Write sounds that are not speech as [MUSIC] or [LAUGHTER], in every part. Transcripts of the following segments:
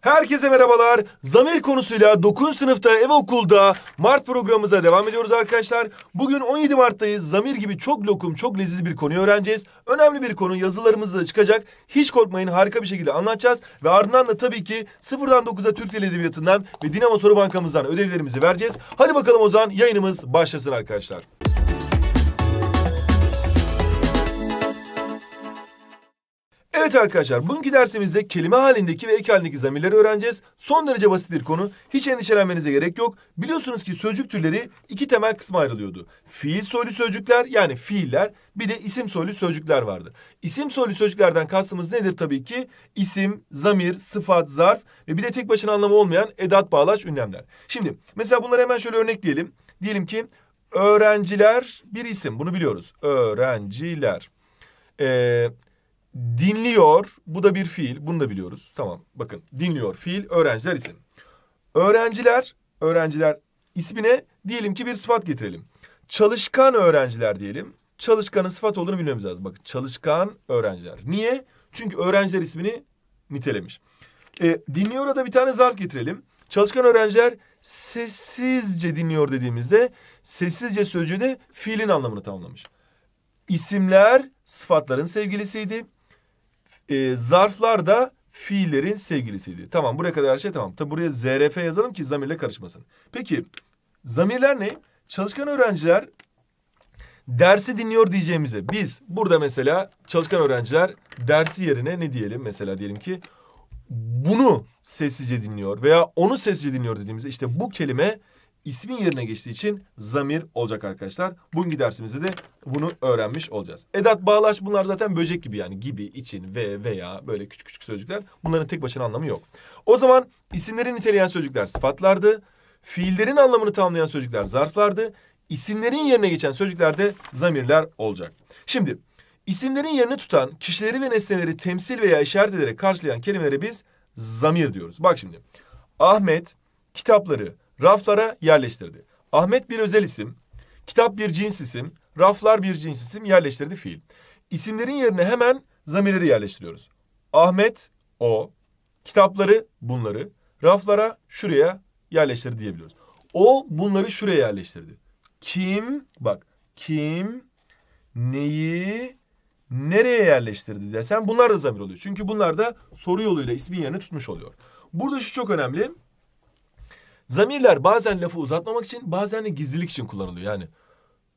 Herkese merhabalar. Zamir konusuyla 9. sınıfta ev okulda Mart programımıza devam ediyoruz arkadaşlar. Bugün 17 Mart'tayız. Zamir gibi çok lokum, çok leziz bir konuyu öğreneceğiz. Önemli bir konu yazılarımızda da çıkacak. Hiç korkmayın harika bir şekilde anlatacağız. Ve ardından da tabii ki sıfırdan 9'a Türk Dil Edebiyatı'ndan ve Dinamo Soru Bankamızdan ödevlerimizi vereceğiz. Hadi bakalım o zaman yayınımız başlasın arkadaşlar. Evet arkadaşlar bugünkü dersimizde kelime halindeki ve ek halindeki zamirleri öğreneceğiz. Son derece basit bir konu. Hiç endişelenmenize gerek yok. Biliyorsunuz ki sözcük türleri iki temel kısma ayrılıyordu. Fiil soylu sözcükler yani fiiller bir de isim soylu sözcükler vardı. İsim soylu sözcüklerden kastımız nedir tabii ki? İsim, zamir, sıfat, zarf ve bir de tek başına anlamı olmayan edat, bağlaç, ünlemler. Şimdi mesela bunları hemen şöyle örnekleyelim. Diyelim ki öğrenciler bir isim bunu biliyoruz. Öğrenciler. Ee, Dinliyor. Bu da bir fiil. Bunu da biliyoruz. Tamam. Bakın. Dinliyor fiil. Öğrenciler isim. Öğrenciler. Öğrenciler ismine diyelim ki bir sıfat getirelim. Çalışkan öğrenciler diyelim. Çalışkanın sıfat olduğunu bilmemiz lazım. Bakın çalışkan öğrenciler. Niye? Çünkü öğrenciler ismini nitelemiş. E, dinliyor'a da bir tane zarf getirelim. Çalışkan öğrenciler sessizce dinliyor dediğimizde sessizce sözcüğü de fiilin anlamını tamamlamış. İsimler sıfatların sevgilisiydi. E, zarflar da fiillerin sevgilisiydi. Tamam buraya kadar her şey tamam. Tabi buraya ZRF yazalım ki zamirle karışmasın. Peki zamirler ne? Çalışkan öğrenciler dersi dinliyor diyeceğimize biz burada mesela çalışkan öğrenciler dersi yerine ne diyelim? Mesela diyelim ki bunu sessizce dinliyor veya onu sessizce dinliyor dediğimizde işte bu kelime ismin yerine geçtiği için zamir olacak arkadaşlar. Bugünkü dersimizde de bunu öğrenmiş olacağız. Edat bağlaş bunlar zaten böcek gibi yani gibi, için, ve, veya böyle küçük küçük sözcükler. Bunların tek başına anlamı yok. O zaman isimleri niteleyen sözcükler sıfatlardı. Fiillerin anlamını tamamlayan sözcükler zarflardı. İsimlerin yerine geçen sözcükler de zamirler olacak. Şimdi isimlerin yerini tutan kişileri ve nesneleri temsil veya işaret ederek karşılayan kelimelere biz zamir diyoruz. Bak şimdi Ahmet kitapları raflara yerleştirdi. Ahmet bir özel isim, kitap bir cins isim, raflar bir cins isim yerleştirdi fiil. İsimlerin yerine hemen zamirleri yerleştiriyoruz. Ahmet o, kitapları bunları, raflara şuraya yerleştirdi diyebiliyoruz. O bunları şuraya yerleştirdi. Kim bak kim neyi nereye yerleştirdi desen bunlar da zamir oluyor. Çünkü bunlar da soru yoluyla ismin yerini tutmuş oluyor. Burada şu çok önemli. Zamirler bazen lafı uzatmamak için bazen de gizlilik için kullanılıyor yani.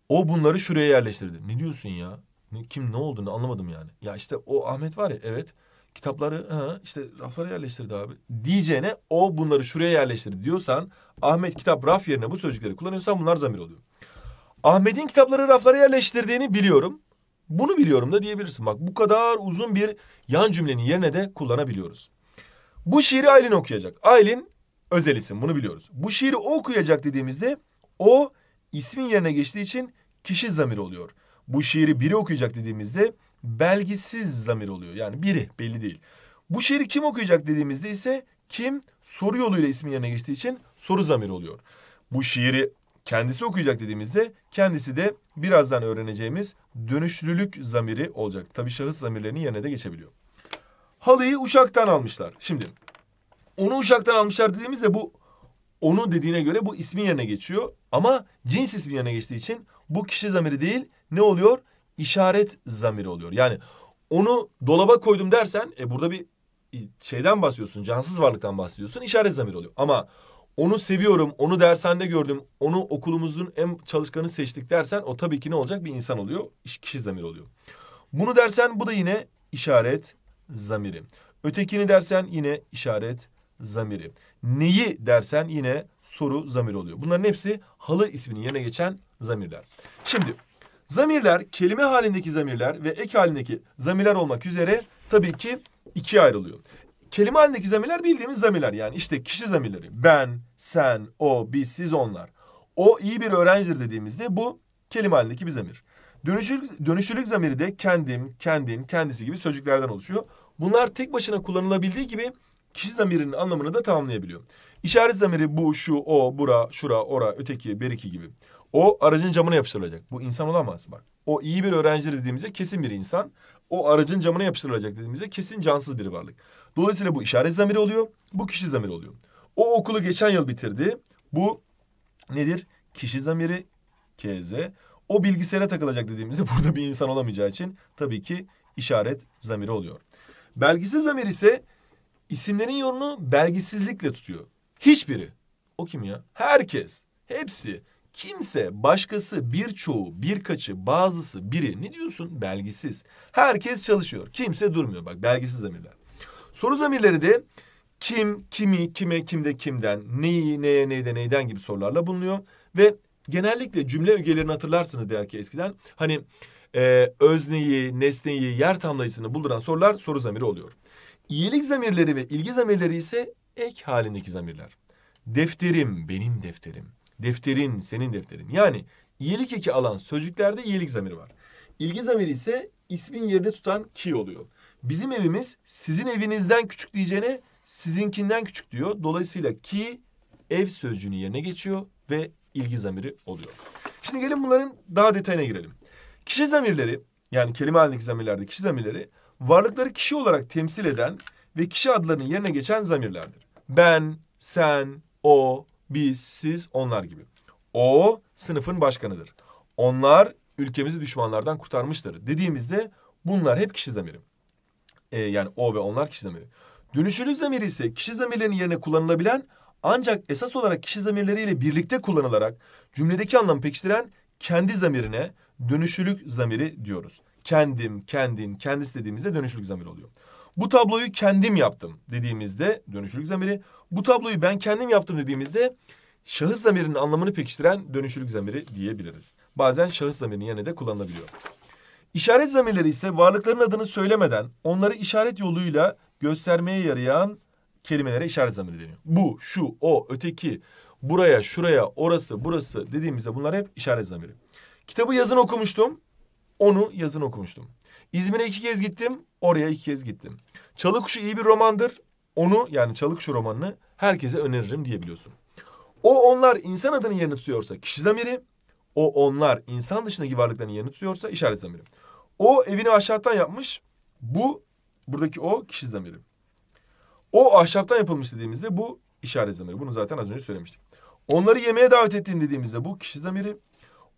O bunları şuraya yerleştirdi. Ne diyorsun ya? Ne, kim ne oldu ne anlamadım yani. Ya işte o Ahmet var ya evet kitapları ha, işte raflara yerleştirdi abi. Diyeceğine o bunları şuraya yerleştirdi diyorsan Ahmet kitap raf yerine bu sözcükleri kullanıyorsan bunlar zamir oluyor. Ahmet'in kitapları raflara yerleştirdiğini biliyorum. Bunu biliyorum da diyebilirsin. Bak bu kadar uzun bir yan cümlenin yerine de kullanabiliyoruz. Bu şiiri Aylin okuyacak. Aylin özel isim bunu biliyoruz. Bu şiiri o okuyacak dediğimizde o ismin yerine geçtiği için kişi zamiri oluyor. Bu şiiri biri okuyacak dediğimizde belgisiz zamir oluyor. Yani biri belli değil. Bu şiiri kim okuyacak dediğimizde ise kim soru yoluyla ismin yerine geçtiği için soru zamir oluyor. Bu şiiri kendisi okuyacak dediğimizde kendisi de birazdan öğreneceğimiz dönüşlülük zamiri olacak. Tabi şahıs zamirlerinin yerine de geçebiliyor. Halıyı uşaktan almışlar. Şimdi onu uçaktan almışlar dediğimizde bu onu dediğine göre bu ismin yerine geçiyor. Ama cins ismin yerine geçtiği için bu kişi zamiri değil ne oluyor? İşaret zamiri oluyor. Yani onu dolaba koydum dersen e, burada bir şeyden bahsediyorsun. Cansız varlıktan bahsediyorsun. işaret zamiri oluyor. Ama onu seviyorum, onu dershanede gördüm, onu okulumuzun en çalışkanı seçtik dersen o tabii ki ne olacak? Bir insan oluyor, kişi zamiri oluyor. Bunu dersen bu da yine işaret zamiri. Ötekini dersen yine işaret zamiri. Neyi dersen yine soru zamir oluyor. Bunların hepsi halı isminin yerine geçen zamirler. Şimdi zamirler kelime halindeki zamirler ve ek halindeki zamirler olmak üzere tabii ki ikiye ayrılıyor. Kelime halindeki zamirler bildiğimiz zamirler yani işte kişi zamirleri. Ben, sen, o, biz, siz, onlar. O iyi bir öğrencidir dediğimizde bu kelime halindeki bir zamir. Dönüşülük, dönüşülük zamiri de kendim, kendin, kendisi gibi sözcüklerden oluşuyor. Bunlar tek başına kullanılabildiği gibi kişi zamirinin anlamını da tamamlayabiliyor. İşaret zamiri bu, şu, o, bura, şura, ora, öteki, beriki gibi. O aracın camına yapıştırılacak. Bu insan olamaz bak. O iyi bir öğrenci dediğimizde kesin bir insan. O aracın camına yapıştırılacak dediğimizde kesin cansız bir varlık. Dolayısıyla bu işaret zamiri oluyor. Bu kişi zamiri oluyor. O okulu geçen yıl bitirdi. Bu nedir? Kişi zamiri KZ. O bilgisayara takılacak dediğimizde [LAUGHS] burada bir insan olamayacağı için tabii ki işaret zamiri oluyor. Belgisi zamir ise İsimlerin yolunu belgisizlikle tutuyor. Hiçbiri. O kim ya? Herkes. Hepsi. Kimse, başkası, birçoğu, birkaçı, bazısı, biri. Ne diyorsun? Belgisiz. Herkes çalışıyor. Kimse durmuyor. Bak belgisiz zamirler. Soru zamirleri de kim, kimi, kime, kimde, kimden, neyi, neye, neyde, neyden gibi sorularla bulunuyor. Ve genellikle cümle ögelerini hatırlarsınız belki eskiden. Hani e, özneyi, nesneyi, yer tamlayıcısını bulduran sorular soru zamiri oluyor. İyilik zamirleri ve ilgi zamirleri ise ek halindeki zamirler. Defterim benim defterim. Defterin senin defterin. Yani iyilik eki alan sözcüklerde iyilik zamiri var. İlgi zamiri ise ismin yerini tutan ki oluyor. Bizim evimiz sizin evinizden küçük diyeceğine sizinkinden küçük diyor. Dolayısıyla ki ev sözcüğünün yerine geçiyor ve ilgi zamiri oluyor. Şimdi gelin bunların daha detayına girelim. Kişi zamirleri yani kelime halindeki zamirlerde kişi zamirleri varlıkları kişi olarak temsil eden ve kişi adlarının yerine geçen zamirlerdir. Ben, sen, o, biz, siz, onlar gibi. O sınıfın başkanıdır. Onlar ülkemizi düşmanlardan kurtarmıştır dediğimizde bunlar hep kişi zamiri. Ee, yani o ve onlar kişi zamiri. Dönüşülü zamiri ise kişi zamirlerinin yerine kullanılabilen ancak esas olarak kişi zamirleriyle birlikte kullanılarak cümledeki anlamı pekiştiren kendi zamirine dönüşülük zamiri diyoruz kendim, kendin, kendisi dediğimizde dönüşlülük zamiri oluyor. Bu tabloyu kendim yaptım dediğimizde dönüşlülük zamiri. Bu tabloyu ben kendim yaptım dediğimizde şahıs zamirinin anlamını pekiştiren dönüşlülük zamiri diyebiliriz. Bazen şahıs zamirinin yanında de kullanılabiliyor. İşaret zamirleri ise varlıkların adını söylemeden onları işaret yoluyla göstermeye yarayan kelimelere işaret zamiri deniyor. Bu, şu, o, öteki, buraya, şuraya, orası, burası dediğimizde bunlar hep işaret zamiri. Kitabı yazın okumuştum. Onu yazın okumuştum. İzmir'e iki kez gittim. Oraya iki kez gittim. Çalıkuşu iyi bir romandır. Onu yani Çalıkuşu romanını herkese öneririm diyebiliyorsun. O onlar insan adını yerini tutuyorsa kişi zamiri. O onlar insan dışındaki varlıkların yerini tutuyorsa işaret zamiri. O evini ahşaptan yapmış. Bu buradaki o kişi zamiri. O ahşaptan yapılmış dediğimizde bu işaret zamiri. Bunu zaten az önce söylemiştik. Onları yemeğe davet ettiğim dediğimizde bu kişi zamiri.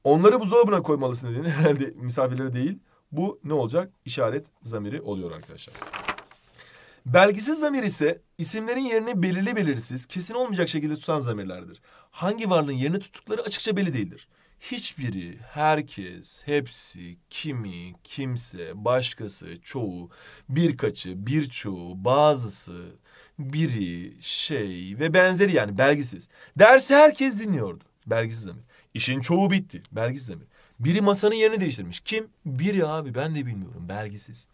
Onları buzdolabına koymalısın dediğini [LAUGHS] herhalde misafirlere değil. Bu ne olacak? İşaret zamiri oluyor arkadaşlar. Belgisiz zamir ise isimlerin yerini belirli belirsiz, kesin olmayacak şekilde tutan zamirlerdir. Hangi varlığın yerini tuttukları açıkça belli değildir. Hiçbiri, herkes, hepsi, kimi, kimse, başkası, çoğu, birkaçı, birçoğu, bazısı, biri, şey ve benzeri yani belgisiz. Dersi herkes dinliyordu. Belgisiz zamir. İşin çoğu bitti. Belgisiz emir. Biri masanın yerini değiştirmiş. Kim? Biri abi ben de bilmiyorum. Belgisiz.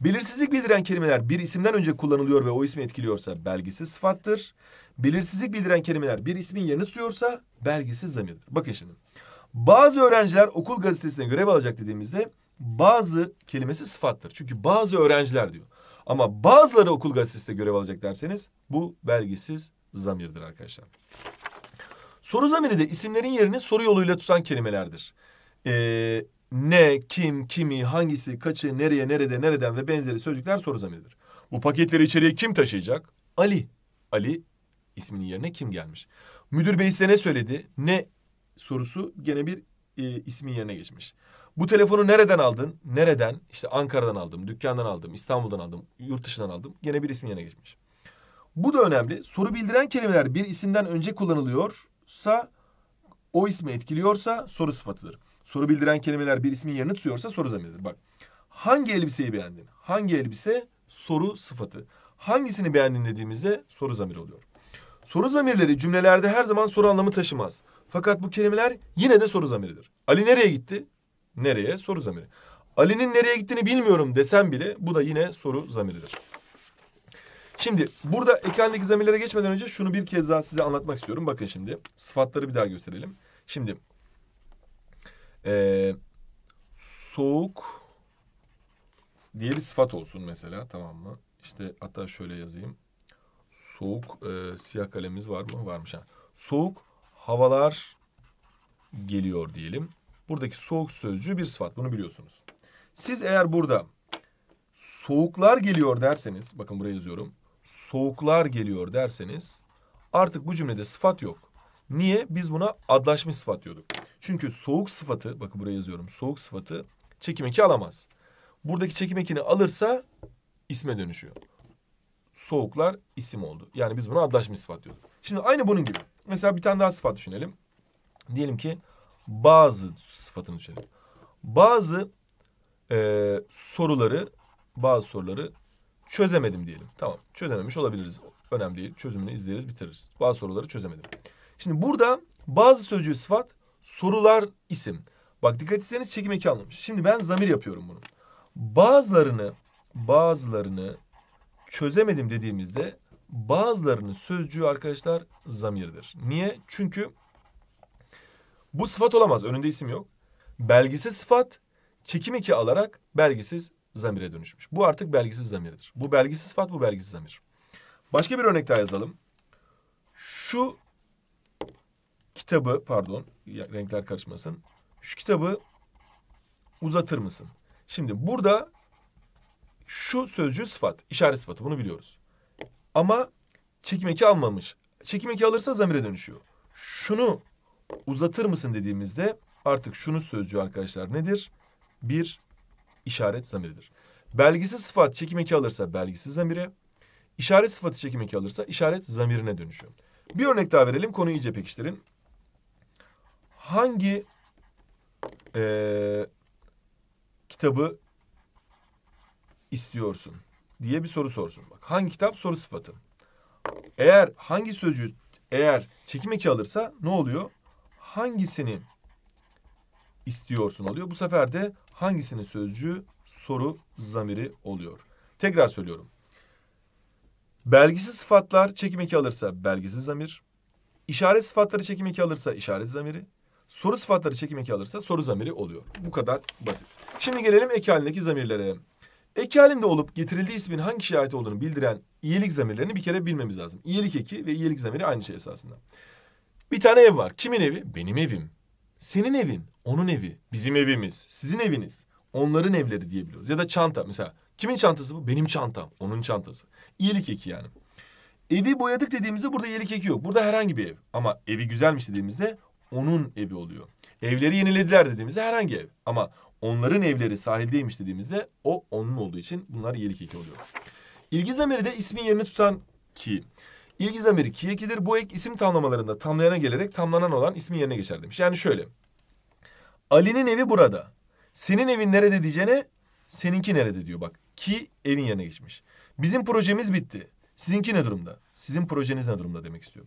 Belirsizlik bildiren kelimeler bir isimden önce kullanılıyor ve o ismi etkiliyorsa belgisiz sıfattır. Belirsizlik bildiren kelimeler bir ismin yerini tutuyorsa belgisiz zamirdir. Bakın şimdi. Bazı öğrenciler okul gazetesine görev alacak dediğimizde bazı kelimesi sıfattır. Çünkü bazı öğrenciler diyor. Ama bazıları okul gazetesine görev alacak derseniz bu belgisiz zamirdir arkadaşlar. Soru zamiri de isimlerin yerini soru yoluyla tutan kelimelerdir. Ee, ne, kim, kimi, hangisi, kaçı, nereye, nerede, nereden ve benzeri sözcükler soru zamiridir. Bu paketleri içeriye kim taşıyacak? Ali. Ali isminin yerine kim gelmiş? Müdür bey size ne söyledi? Ne sorusu gene bir e, ismin yerine geçmiş. Bu telefonu nereden aldın? Nereden? İşte Ankara'dan aldım, dükkandan aldım, İstanbul'dan aldım, yurt dışından aldım. Gene bir ismin yerine geçmiş. Bu da önemli. Soru bildiren kelimeler bir isimden önce kullanılıyor sa o ismi etkiliyorsa soru sıfatıdır. Soru bildiren kelimeler bir ismin yerini tutuyorsa soru zamiridir. Bak hangi elbiseyi beğendin? Hangi elbise soru sıfatı. Hangisini beğendin dediğimizde soru zamir oluyor. Soru zamirleri cümlelerde her zaman soru anlamı taşımaz. Fakat bu kelimeler yine de soru zamiridir. Ali nereye gitti? Nereye? Soru zamiri. Ali'nin nereye gittiğini bilmiyorum desem bile bu da yine soru zamiridir. Şimdi burada ekendeki zamirlere geçmeden önce şunu bir kez daha size anlatmak istiyorum. Bakın şimdi sıfatları bir daha gösterelim. Şimdi ee, soğuk diye bir sıfat olsun mesela tamam mı? İşte hatta şöyle yazayım. Soğuk e, siyah kalemimiz var mı? Varmış ha. Soğuk havalar geliyor diyelim. Buradaki soğuk sözcüğü bir sıfat bunu biliyorsunuz. Siz eğer burada soğuklar geliyor derseniz bakın buraya yazıyorum soğuklar geliyor derseniz artık bu cümlede sıfat yok. Niye? Biz buna adlaşmış sıfat diyorduk. Çünkü soğuk sıfatı, bakın buraya yazıyorum. Soğuk sıfatı çekim eki alamaz. Buradaki çekim ekini alırsa isme dönüşüyor. Soğuklar isim oldu. Yani biz buna adlaşmış sıfat diyorduk. Şimdi aynı bunun gibi. Mesela bir tane daha sıfat düşünelim. Diyelim ki bazı sıfatını düşünelim. Bazı e, soruları, bazı soruları Çözemedim diyelim. Tamam çözememiş olabiliriz. Önemli değil. Çözümünü izleriz bitiririz. Bazı soruları çözemedim. Şimdi burada bazı sözcüğü sıfat sorular isim. Bak dikkat etseniz çekim eki anlamış. Şimdi ben zamir yapıyorum bunu. Bazılarını bazılarını çözemedim dediğimizde bazılarını sözcüğü arkadaşlar zamirdir. Niye? Çünkü bu sıfat olamaz. Önünde isim yok. Belgisi sıfat çekim eki alarak belgisiz zamire dönüşmüş. Bu artık belgisiz zamirdir. Bu belgisiz sıfat, bu belgisiz zamir. Başka bir örnek daha yazalım. Şu kitabı, pardon renkler karışmasın. Şu kitabı uzatır mısın? Şimdi burada şu sözcüğü sıfat, işaret sıfatı bunu biliyoruz. Ama çekim eki almamış. Çekim eki alırsa zamire dönüşüyor. Şunu uzatır mısın dediğimizde artık şunu sözcüğü arkadaşlar nedir? Bir işaret zamiridir. Belgisiz sıfat çekim eki alırsa belgisiz zamire, işaret sıfatı çekim eki alırsa işaret zamirine dönüşüyor. Bir örnek daha verelim konuyu iyice pekiştirin. Hangi e, kitabı istiyorsun diye bir soru sorsun. Bak hangi kitap soru sıfatı. Eğer hangi sözcüğü eğer çekim eki alırsa ne oluyor? Hangisini istiyorsun oluyor. Bu sefer de hangisinin sözcüğü soru zamiri oluyor? Tekrar söylüyorum. Belgisiz sıfatlar çekim eki alırsa belgisiz zamir. İşaret sıfatları çekim eki alırsa işaret zamiri. Soru sıfatları çekim eki alırsa soru zamiri oluyor. Bu kadar basit. Şimdi gelelim eki halindeki zamirlere. Eki halinde olup getirildiği ismin hangi şeye ait olduğunu bildiren iyilik zamirlerini bir kere bilmemiz lazım. İyilik eki ve iyilik zamiri aynı şey esasında. Bir tane ev var. Kimin evi? Benim evim. Senin evin. Onun evi, bizim evimiz, sizin eviniz, onların evleri diyebiliyoruz. Ya da çanta mesela. Kimin çantası bu? Benim çantam, onun çantası. İyilik eki yani. Evi boyadık dediğimizde burada iyilik eki yok. Burada herhangi bir ev. Ama evi güzelmiş dediğimizde onun evi oluyor. Evleri yenilediler dediğimizde herhangi ev. Ama onların evleri sahildeymiş dediğimizde o onun olduğu için bunlar iyilik eki oluyor. İlgi zamiri de ismin yerini tutan ki. İlgi zamiri ki ekidir. Bu ek isim tamlamalarında tamlayana gelerek tamlanan olan ismin yerine geçer demiş. Yani şöyle. Ali'nin evi burada. Senin evin nerede diyeceğine seninki nerede diyor bak. Ki evin yerine geçmiş. Bizim projemiz bitti. Sizinki ne durumda? Sizin projeniz ne durumda demek istiyor.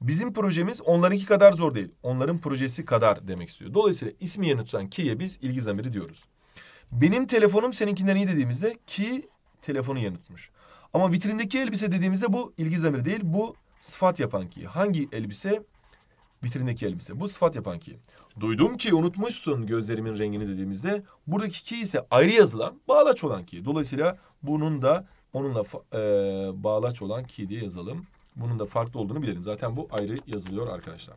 Bizim projemiz onlarınki kadar zor değil. Onların projesi kadar demek istiyor. Dolayısıyla ismi yerini tutan ki'ye biz ilgi zamiri diyoruz. Benim telefonum seninkinden iyi dediğimizde ki telefonu yerini tutmuş. Ama vitrindeki elbise dediğimizde bu ilgi zamiri değil. Bu sıfat yapan ki. Hangi elbise? Vitrindeki elbise. Bu sıfat yapan ki. Duydum ki unutmuşsun gözlerimin rengini dediğimizde buradaki ki ise ayrı yazılan bağlaç olan ki. Dolayısıyla bunun da onunla e, bağlaç olan ki diye yazalım. Bunun da farklı olduğunu bilelim. Zaten bu ayrı yazılıyor arkadaşlar.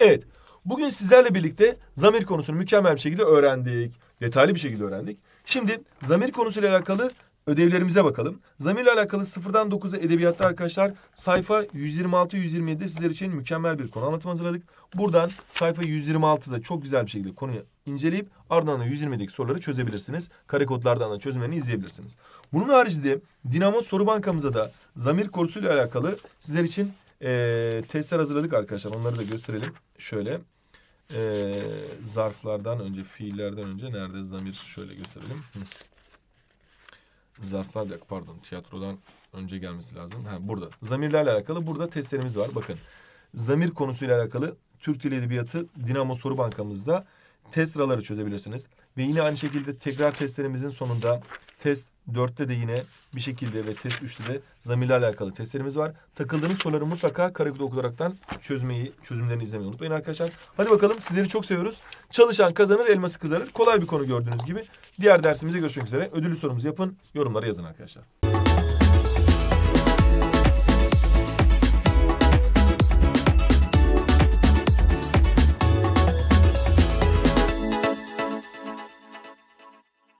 Evet. Bugün sizlerle birlikte zamir konusunu mükemmel bir şekilde öğrendik. Detaylı bir şekilde öğrendik. Şimdi zamir konusuyla alakalı Ödevlerimize bakalım. Zamirle alakalı sıfırdan dokuz'a edebiyatta arkadaşlar sayfa 126-127'de sizler için mükemmel bir konu anlatımı hazırladık. Buradan sayfa 126'da çok güzel bir şekilde konuyu inceleyip ardından da 120'deki soruları çözebilirsiniz. Kare kodlardan da çözümlerini izleyebilirsiniz. Bunun haricinde Dinamo soru bankamıza da zamir konusuyla alakalı sizler için ee, testler hazırladık arkadaşlar. Onları da gösterelim. Şöyle ee, zarflardan önce fiillerden önce nerede zamir şöyle gösterelim. Hı zarflar yok pardon tiyatrodan önce gelmesi lazım. Ha burada. Zamirlerle alakalı burada testlerimiz var bakın. Zamir konusuyla alakalı Türk Dili Edebiyatı Dinamo Soru Bankamızda test raları çözebilirsiniz. Ve yine aynı şekilde tekrar testlerimizin sonunda Test 4'te de yine bir şekilde ve test 3'te de zamirle alakalı testlerimiz var. Takıldığınız soruları mutlaka karakut okudaraktan çözmeyi, çözümlerini izlemeyi unutmayın arkadaşlar. Hadi bakalım sizleri çok seviyoruz. Çalışan kazanır, elması kızarır. Kolay bir konu gördüğünüz gibi. Diğer dersimizde görüşmek üzere. Ödüllü sorumuzu yapın, yorumları yazın arkadaşlar.